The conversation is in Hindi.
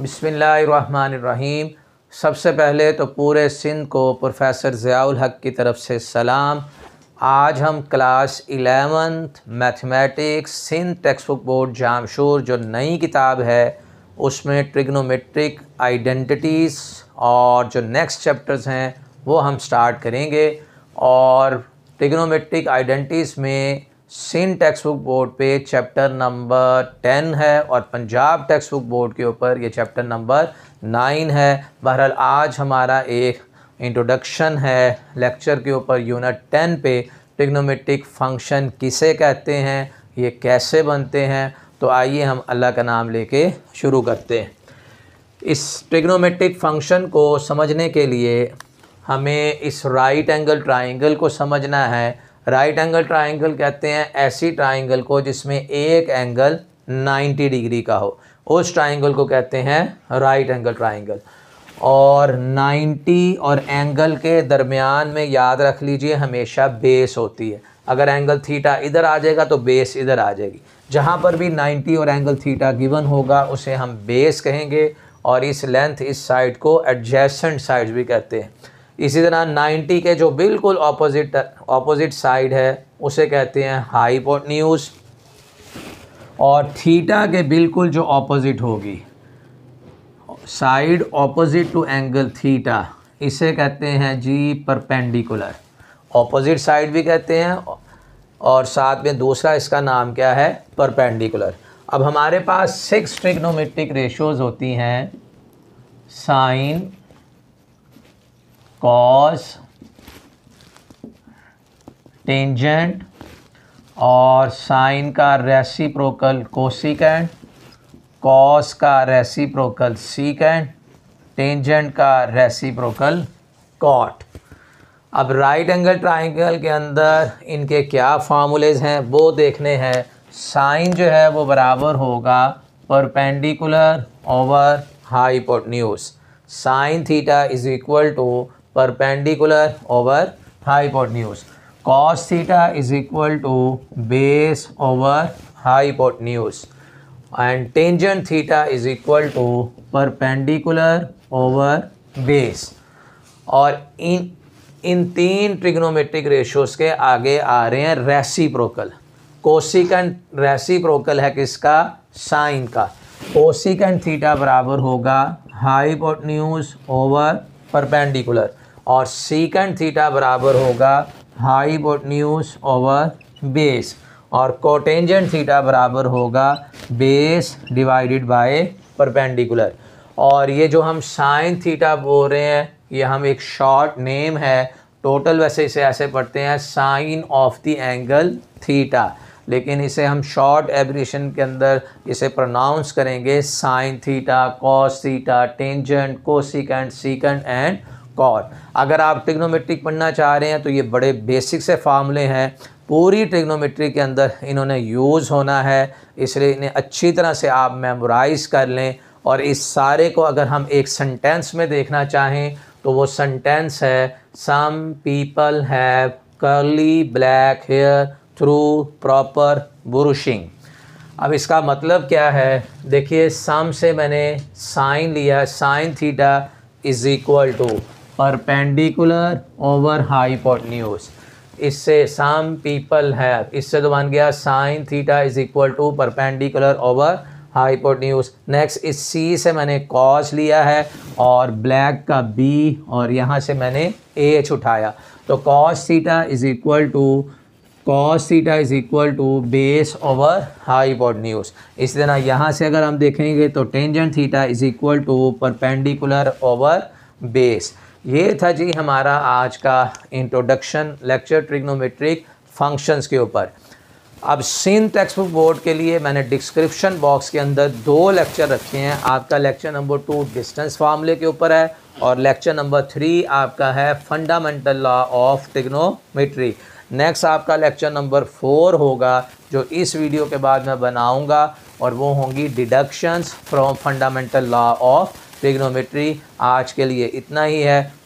बिसमीम सबसे पहले तो पूरे सिंध को प्रोफेसर ज़ियाउल हक की तरफ से सलाम आज हम class eleventh mathematics Sindh text book board Jamshoro जो नई किताब है उसमें ट्रिग्नोमेट्रिक आइडेंटिटीज़ और जो नेक्स्ट चैप्टर्स हैं वो हम स्टार्ट करेंगे और ट्रिग्नोमेट्रिक आइडेंटिटीज़ में सिंध टेक्स्ट बुक बोर्ड पे चैप्टर नंबर टेन है और पंजाब टेक्स्ट बुक बोर्ड के ऊपर ये चैप्टर नंबर नाइन है बहरहाल आज हमारा एक इंट्रोडक्शन है लेक्चर के ऊपर यूनिट टेन पे टिग्नोमेट्रिक फंक्शन किसे कहते हैं ये कैसे बनते हैं तो आइए हम अल्लाह का नाम लेके शुरू करते हैं इस टिग्नोमेट्रिक फंक्शन को समझने के लिए हमें इस राइट एंगल ट्राइंगल को समझना है राइट एंगल ट्राइंगल कहते हैं ऐसी ट्राइंगल को जिसमें एक एंगल 90 डिग्री का हो उस ट्राइंगल को कहते हैं राइट एंगल ट्राइंगल और 90 और एंगल के दरमियान में याद रख लीजिए हमेशा बेस होती है अगर एंगल थीटा इधर आ जाएगा तो बेस इधर आ जाएगी जहाँ पर भी 90 और एंगल थीटा गिवन होगा उसे हम बेस कहेंगे और इस लेंथ इस साइड को एडजेसेंट साइड भी कहते हैं इसी तरह 90 के जो बिल्कुल ऑपोजिट ऑपोजिट साइड है उसे कहते हैं हाइपोन्यूज और थीटा के बिल्कुल जो ऑपोजिट होगी side opposite to angle theta इसे कहते हैं जी परपेंडिकुलर ऑपोजिट साइड भी कहते हैं और साथ में दूसरा इसका नाम क्या है परपेंडिकुलर अब हमारे पास सिक्स ट्रिग्नोमेट्रिक रेशोज़ होती हैं साइन कॉस टेंजेंट और साइन का रेसिप्रोकल कोसिकेंट कॉस का रेसिप्रोकल सीकेंट टेंजेंट का रेसिप्रोकल कॉट अब राइट एंगल ट्राइंगल के अंदर इनके क्या फार्मूलेज हैं वो देखने हैं साइन जो है वो बराबर होगा perpendicular over hypotenuse sine theta is equal to perpendicular over hypotenuse cos theta is equal to base over hypotenuse and tangent theta is equal to perpendicular over base और इन इन तीन ट्रिग्नोमेट्रिक रेशियोज के आगे आ रहे हैं रेसिप्रोकल कोसिकन रेसिप्रोकल है किसका साइन का कोसिकन थीटा बराबर होगा हाईपोटन्यूज ओवर परपेंडिकुलर और सीकेंड थीटा बराबर होगा hypotenuse over base और कोटेंजेंट थीटा बराबर होगा बेस डिवाइडेड बाय परपेंडिकुलर और ये जो हम साइन थीटा बोल रहे हैं ये हम एक शॉर्ट नेम है टोटल वैसे इसे ऐसे पढ़ते हैं sine of the angle theta लेकिन इसे हम शॉर्ट एब्रिशन के अंदर इसे प्रोनाउंस करेंगे sine theta cos theta tangent cosecant secant and cot अगर आप टिग्नोमेट्रिक पढ़ना चाह रहे हैं तो ये बड़े बेसिक से फार्मूले हैं पूरी ट्रिग्नोमेट्री के अंदर इन्होंने यूज़ होना है इसलिए इन्हें अच्छी तरह से आप मेमोराइज़ कर लें और इस सारे को अगर हम एक सेंटेंस में देखना चाहें तो वो सेंटेंस है some people have curly black hair through proper brushing अब इसका मतलब क्या है देखिए सम से मैंने साइन लिया sine theta is equal to perpendicular over hypotenuse इससे सम पीपल हैव इससे तो बन गया sine theta is equal to perpendicular over hypotenuse next इस सी से मैंने कॉस लिया है और ब्लैक का बी और यहाँ से मैंने एच उठाया तो cos theta is equal to cos theta is equal to base over hypotenuse इस तरह यहाँ से अगर हम देखेंगे तो tangent theta is equal to perpendicular over base ये था जी हमारा आज का इंट्रोडक्शन लेक्चर ट्रिग्नोमेट्रिक फंक्शंस के ऊपर अब सिंध टेक्सट बुक बोर्ड के लिए मैंने डिस्क्रिप्शन बॉक्स के अंदर दो लेक्चर रखे हैं आपका लेक्चर नंबर टू डिस्टेंस फार्मूले के ऊपर है और लेक्चर नंबर थ्री आपका है fundamental law of trigonometry next आपका लेक्चर नंबर फोर होगा जो इस वीडियो के बाद मैं बनाऊंगा और वो होंगी deductions from fundamental law of trigonometry आज के लिए इतना ही है